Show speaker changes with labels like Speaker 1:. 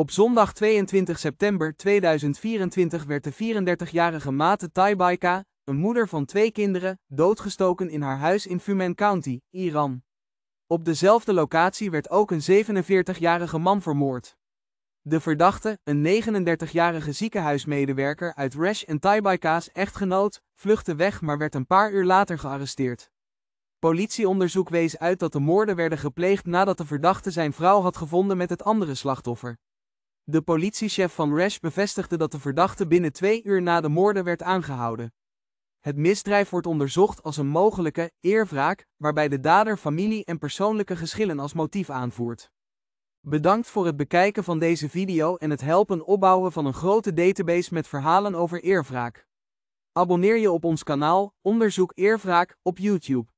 Speaker 1: Op zondag 22 september 2024 werd de 34-jarige Mate Taibaika, een moeder van twee kinderen, doodgestoken in haar huis in Fumen County, Iran. Op dezelfde locatie werd ook een 47-jarige man vermoord. De verdachte, een 39-jarige ziekenhuismedewerker uit Resh en Taibaika's echtgenoot, vluchtte weg maar werd een paar uur later gearresteerd. Politieonderzoek wees uit dat de moorden werden gepleegd nadat de verdachte zijn vrouw had gevonden met het andere slachtoffer. De politiechef van Rash bevestigde dat de verdachte binnen twee uur na de moorden werd aangehouden. Het misdrijf wordt onderzocht als een mogelijke eerwraak, waarbij de dader familie en persoonlijke geschillen als motief aanvoert. Bedankt voor het bekijken van deze video en het helpen opbouwen van een grote database met verhalen over eerwraak. Abonneer je op ons kanaal Onderzoek Eerwraak op YouTube.